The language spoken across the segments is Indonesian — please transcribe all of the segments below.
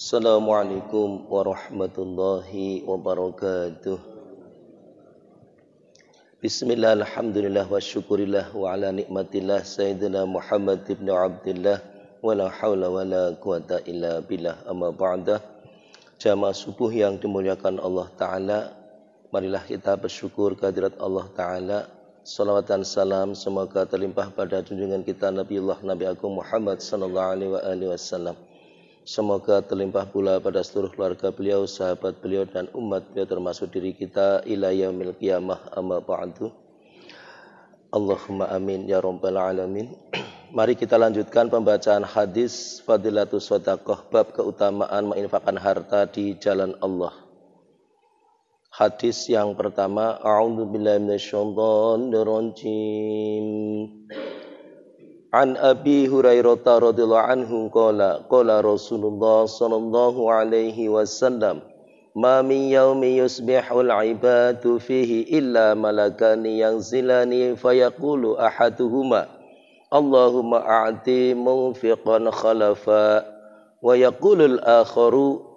Assalamualaikum warahmatullahi wabarakatuh Bismillah alhamdulillah wa syukurillah wa ala nikmatillah Sayyidina Muhammad ibn Abdullah wa la hawla wa la quwata illa billah amma ba'dah Jamaah subuh yang dimuliakan Allah Ta'ala Marilah kita bersyukur kehadirat Allah Ta'ala Salawat dan salam semoga terlimpah pada junjungan kita Nabiullah Nabi Agung Muhammad sallallahu alaihi wasallam. Semoga terlimpah pula pada seluruh keluarga beliau, sahabat beliau dan umat beliau termasuk diri kita ila yaumil qiyamah amma ba'du. Allahumma amin ya rabbal alamin. Mari kita lanjutkan pembacaan hadis Fadilatus Sodakoh bab keutamaan menginfakkan harta di jalan Allah. Hadis yang pertama, minasyaitonir عن أبي هريرة رضي الله عنه قال قال رسول الله صلى الله عليه وسلم ما من يوم يصبح العباد فيه إلا ملكان ينزلان فيقول أحدهما اللهم أعطي منفقا خلفا ويقول الآخر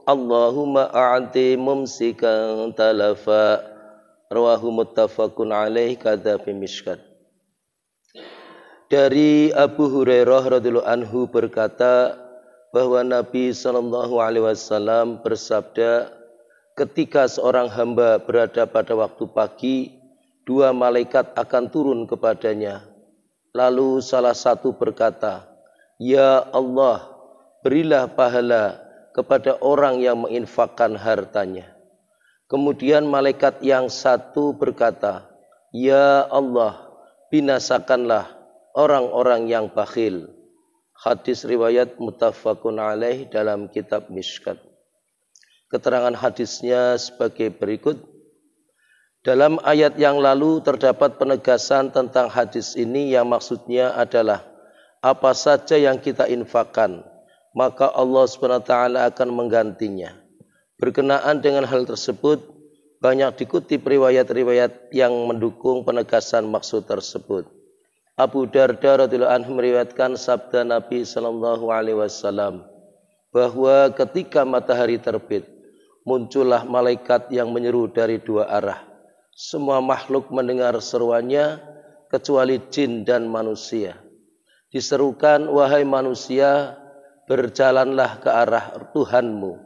اللهم أعطي ممسكا تلفا رواه متفق عليه كذا في مشكل Dari Abu Hurairah radhiyallahu anhu berkata bahwa Nabi sallallahu alaihi wasallam bersabda, ketika seorang hamba berada pada waktu pagi, dua malaikat akan turun kepadanya. Lalu salah satu berkata, "Ya Allah, berilah pahala kepada orang yang menginfakkan hartanya." Kemudian malaikat yang satu berkata, "Ya Allah, binasakanlah orang-orang yang bakhil. Hadis riwayat mutafakun alaih dalam kitab Mishkat. Keterangan hadisnya sebagai berikut. Dalam ayat yang lalu terdapat penegasan tentang hadis ini yang maksudnya adalah apa saja yang kita infakkan, maka Allah SWT akan menggantinya. Berkenaan dengan hal tersebut, banyak dikutip riwayat-riwayat yang mendukung penegasan maksud tersebut. Abu Darda radhiyallahu anhu meriwayatkan sabda Nabi sallallahu alaihi wasallam bahwa ketika matahari terbit muncullah malaikat yang menyeru dari dua arah. Semua makhluk mendengar seruannya kecuali jin dan manusia. Diserukan wahai manusia berjalanlah ke arah Tuhanmu.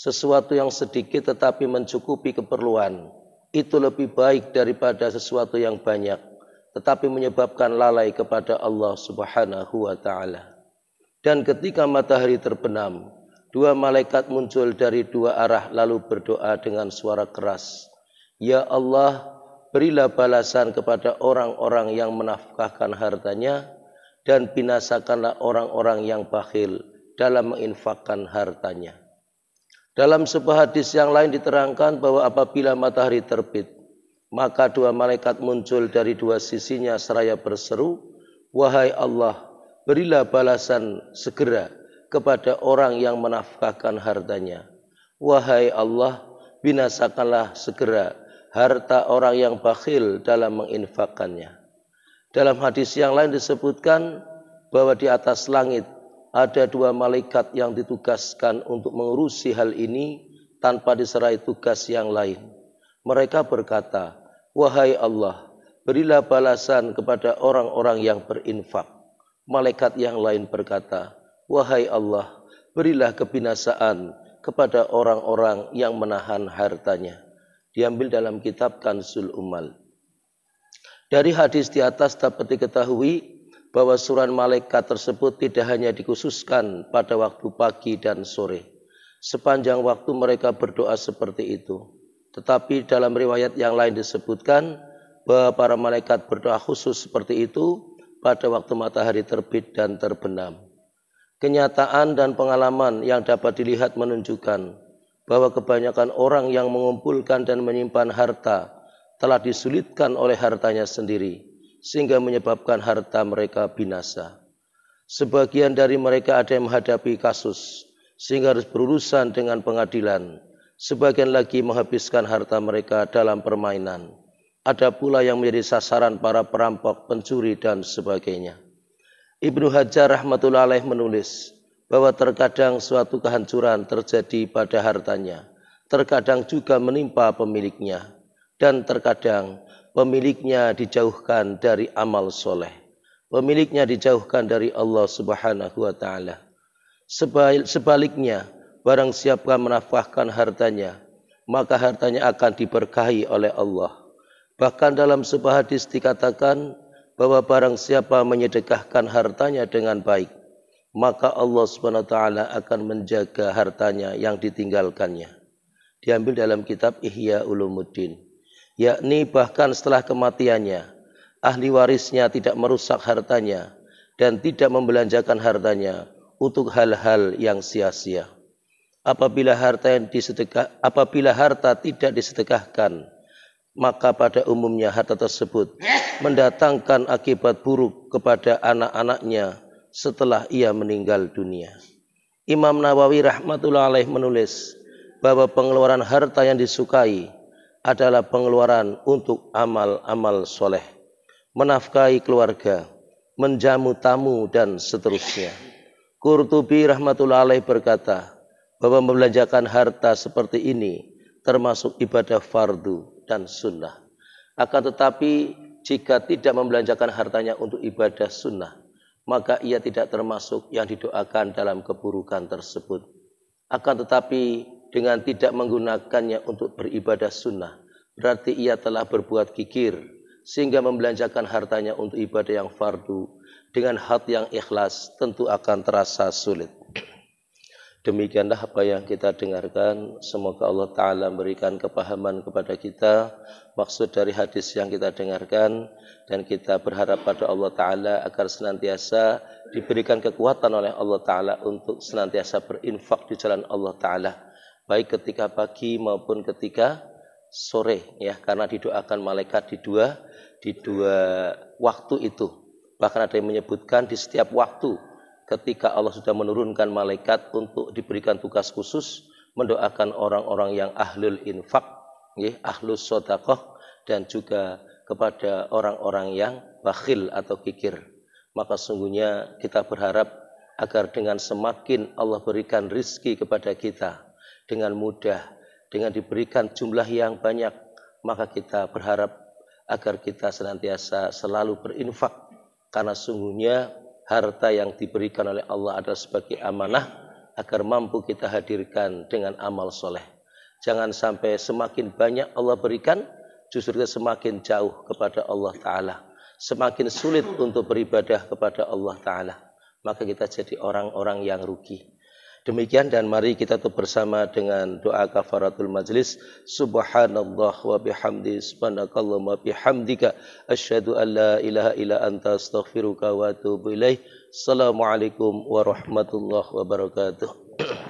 Sesuatu yang sedikit tetapi mencukupi keperluan itu lebih baik daripada sesuatu yang banyak tetapi menyebabkan lalai kepada Allah Subhanahu wa taala. Dan ketika matahari terbenam, dua malaikat muncul dari dua arah lalu berdoa dengan suara keras, "Ya Allah, berilah balasan kepada orang-orang yang menafkahkan hartanya dan binasakanlah orang-orang yang bakhil dalam menginfakkan hartanya." Dalam sebuah hadis yang lain diterangkan bahwa apabila matahari terbit, maka dua malaikat muncul dari dua sisinya seraya berseru, Wahai Allah, berilah balasan segera kepada orang yang menafkahkan hartanya. Wahai Allah, binasakanlah segera harta orang yang bakhil dalam menginfakkannya. Dalam hadis yang lain disebutkan bahwa di atas langit ada dua malaikat yang ditugaskan untuk mengurusi hal ini tanpa diserai tugas yang lain. Mereka berkata, Wahai Allah, berilah balasan kepada orang-orang yang berinfak. Malaikat yang lain berkata, Wahai Allah, berilah kebinasaan kepada orang-orang yang menahan hartanya. Diambil dalam kitab Kansul Umal. Dari hadis di atas dapat diketahui bahwa surat malaikat tersebut tidak hanya dikhususkan pada waktu pagi dan sore. Sepanjang waktu mereka berdoa seperti itu. Tetapi dalam riwayat yang lain disebutkan bahwa para malaikat berdoa khusus seperti itu pada waktu matahari terbit dan terbenam. Kenyataan dan pengalaman yang dapat dilihat menunjukkan bahwa kebanyakan orang yang mengumpulkan dan menyimpan harta telah disulitkan oleh hartanya sendiri sehingga menyebabkan harta mereka binasa. Sebagian dari mereka ada yang menghadapi kasus sehingga harus berurusan dengan pengadilan Sebagian lagi menghabiskan harta mereka dalam permainan. Ada pula yang menjadi sasaran para perampok, pencuri, dan sebagainya. Ibnu Hajar rahmatullah menulis bahwa terkadang suatu kehancuran terjadi pada hartanya, terkadang juga menimpa pemiliknya, dan terkadang pemiliknya dijauhkan dari amal soleh. Pemiliknya dijauhkan dari Allah Subhanahu wa Ta'ala. Sebaliknya, Barang siapa menafkahkan hartanya, maka hartanya akan diberkahi oleh Allah. Bahkan dalam sebuah hadis dikatakan bahwa barang siapa menyedekahkan hartanya dengan baik, maka Allah SWT akan menjaga hartanya yang ditinggalkannya. Diambil dalam kitab Ihya Ulumuddin. Yakni bahkan setelah kematiannya, ahli warisnya tidak merusak hartanya dan tidak membelanjakan hartanya untuk hal-hal yang sia-sia apabila harta yang disedekah apabila harta tidak disedekahkan maka pada umumnya harta tersebut mendatangkan akibat buruk kepada anak-anaknya setelah ia meninggal dunia. Imam Nawawi rahmatullah alaih menulis bahwa pengeluaran harta yang disukai adalah pengeluaran untuk amal-amal soleh, menafkahi keluarga, menjamu tamu dan seterusnya. Kurtubi rahmatullah alaih berkata, bahwa membelanjakan harta seperti ini termasuk ibadah fardu dan sunnah. Akan tetapi jika tidak membelanjakan hartanya untuk ibadah sunnah, maka ia tidak termasuk yang didoakan dalam keburukan tersebut. Akan tetapi dengan tidak menggunakannya untuk beribadah sunnah, berarti ia telah berbuat kikir, sehingga membelanjakan hartanya untuk ibadah yang fardu dengan hati yang ikhlas tentu akan terasa sulit. Demikianlah apa yang kita dengarkan. Semoga Allah Ta'ala memberikan kepahaman kepada kita, maksud dari hadis yang kita dengarkan, dan kita berharap pada Allah Ta'ala agar senantiasa diberikan kekuatan oleh Allah Ta'ala untuk senantiasa berinfak di jalan Allah Ta'ala, baik ketika pagi maupun ketika sore, ya, karena didoakan malaikat di dua, di dua waktu itu. Bahkan ada yang menyebutkan di setiap waktu, ketika Allah sudah menurunkan malaikat untuk diberikan tugas khusus mendoakan orang-orang yang ahlul infak, ya, ahlus sodakoh, dan juga kepada orang-orang yang bakhil atau kikir. Maka sungguhnya kita berharap agar dengan semakin Allah berikan rizki kepada kita dengan mudah, dengan diberikan jumlah yang banyak, maka kita berharap agar kita senantiasa selalu berinfak karena sungguhnya harta yang diberikan oleh Allah adalah sebagai amanah agar mampu kita hadirkan dengan amal soleh. Jangan sampai semakin banyak Allah berikan, justru kita semakin jauh kepada Allah Ta'ala. Semakin sulit untuk beribadah kepada Allah Ta'ala. Maka kita jadi orang-orang yang rugi. Demikian dan mari kita tutup bersama dengan doa kafaratul majlis. Subhanallah wa bihamdi subhanakallah wa bihamdika asyhadu an la ilaha illa anta astaghfiruka wa atubu ilaih. Assalamualaikum warahmatullahi wabarakatuh.